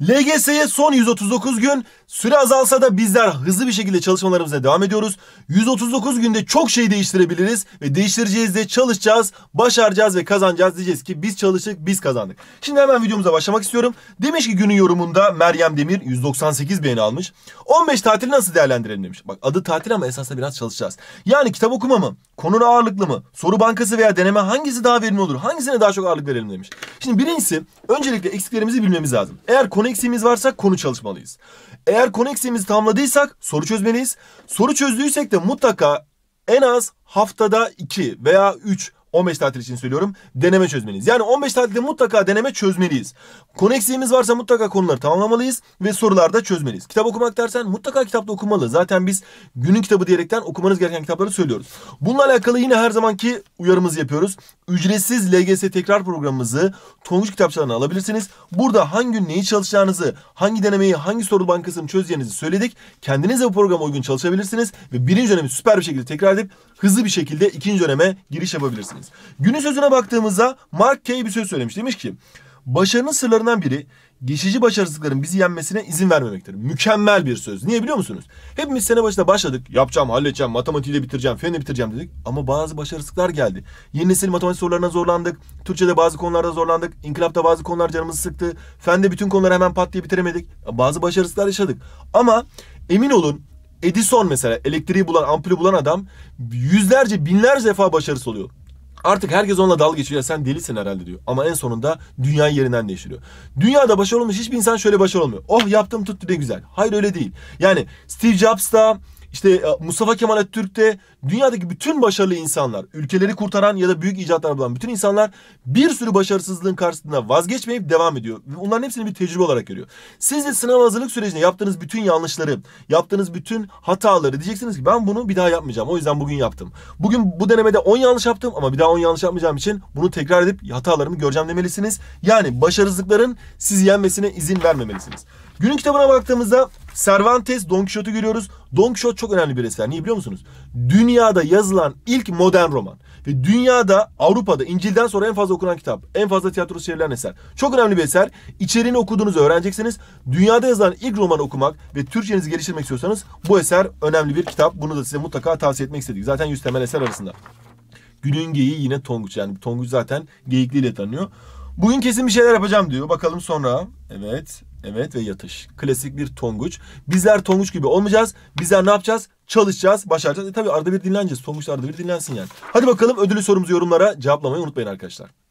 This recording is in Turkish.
LGS'ye son 139 gün süre azalsa da bizler hızlı bir şekilde çalışmalarımıza devam ediyoruz. 139 günde çok şey değiştirebiliriz ve değiştireceğiz de çalışacağız, başaracağız ve kazanacağız diyeceğiz ki biz çalıştık, biz kazandık. Şimdi hemen videomuza başlamak istiyorum. Demiş ki günün yorumunda Meryem Demir 198 beğeni almış. 15 tatili nasıl değerlendirelim demiş. Bak adı tatil ama esasında biraz çalışacağız. Yani kitap okuma mı? Konu ağırlıklı mı? Soru bankası veya deneme hangisi daha verimli olur? Hangisine daha çok ağırlık verelim demiş. Şimdi birincisi öncelikle eksiklerimizi bilmemiz lazım. Eğer konu konu eksiğimiz varsa konu çalışmalıyız. Eğer konu eksiğimizi tamladıysak soru çözmeliyiz. Soru çözdüysek de mutlaka en az haftada 2 veya 3 15 tatil için söylüyorum. Deneme çözmeliyiz. Yani 15 tatilde mutlaka deneme çözmeliyiz. Konu eksiğimiz varsa mutlaka konuları tamamlamalıyız ve sorularda çözmeliyiz. Kitap okumak dersen mutlaka kitapta okumalı. Zaten biz günün kitabı diyerekten okumanız gereken kitapları söylüyoruz. Bununla alakalı yine her zamanki uyarımızı yapıyoruz. Ücretsiz LGS tekrar programımızı Tonguç kitapçılarına alabilirsiniz. Burada hangi gün neyi çalışacağınızı, hangi denemeyi, hangi soru bankasını çözeceğinizi söyledik. Kendiniz de bu programa uygun çalışabilirsiniz ve birinci dönemi süper bir şekilde tekrar edip hızlı bir şekilde ikinci döneme giriş yapabilirsiniz diyebiliriz. Günün sözüne baktığımızda Mark Kay bir söz söylemiş. Demiş ki başarının sırlarından biri geçici başarısızlıkların bizi yenmesine izin vermemektir. Mükemmel bir söz. Niye biliyor musunuz? Hepimiz sene başında başladık. Yapacağım, halledeceğim, matematiğiyle bitireceğim, fenle bitireceğim dedik. Ama bazı başarısızlıklar geldi. Yeni nesil matematik sorularına zorlandık. Türkçe'de bazı konularda zorlandık. İnkılapta bazı konular canımızı sıktı. Fende bütün konuları hemen pat diye bitiremedik. Bazı başarısızlıklar yaşadık. Ama emin olun Edison mesela elektriği bulan, ampulü bulan adam yüzlerce, binlerce defa başarısız oluyor. Artık herkes onunla dalga geçiyor. sen delisin herhalde diyor. Ama en sonunda dünyayı yerinden değiştiriyor. Dünyada başarılı olmuş hiçbir insan şöyle başarılı olmuyor. Oh yaptım tuttu ne güzel. Hayır öyle değil. Yani Steve Jobs da işte e, Mustafa Kemal Atatürk de dünyadaki bütün başarılı insanlar, ülkeleri kurtaran ya da büyük icatlar bulan bütün insanlar bir sürü başarısızlığın karşısında vazgeçmeyip devam ediyor. Bunların hepsini bir tecrübe olarak görüyor. Siz de sınav hazırlık sürecinde yaptığınız bütün yanlışları, yaptığınız bütün hataları diyeceksiniz ki ben bunu bir daha yapmayacağım. O yüzden bugün yaptım. Bugün bu denemede 10 yanlış yaptım ama bir daha 10 yanlış yapmayacağım için bunu tekrar edip hatalarımı göreceğim demelisiniz. Yani başarısızlıkların sizi yenmesine izin vermemelisiniz. Günün kitabına baktığımızda Cervantes Don Quixote'u görüyoruz. Don Quixote çok önemli bir eser. Niye biliyor musunuz? Dünyada yazılan ilk modern roman. Ve dünyada Avrupa'da İncil'den sonra en fazla okunan kitap. En fazla tiyatro çevrilen eser. Çok önemli bir eser. İçeriğini okuduğunuzu öğreneceksiniz. Dünyada yazılan ilk roman okumak ve Türkçenizi geliştirmek istiyorsanız bu eser önemli bir kitap. Bunu da size mutlaka tavsiye etmek istedik. Zaten 100 temel eser arasında. Günün geyiği yine Tonguç. Yani Tonguç zaten geyikliyle tanınıyor. Bugün kesin bir şeyler yapacağım diyor. Bakalım sonra. Evet. Evet ve yatış. Klasik bir tonguç. Bizler tonguç gibi olmayacağız. Bizler ne yapacağız? Çalışacağız, başaracağız. E tabi arada bir dinleneceğiz. Tonguç arada bir dinlensin yani. Hadi bakalım ödülü sorumuzu yorumlara cevaplamayı unutmayın arkadaşlar.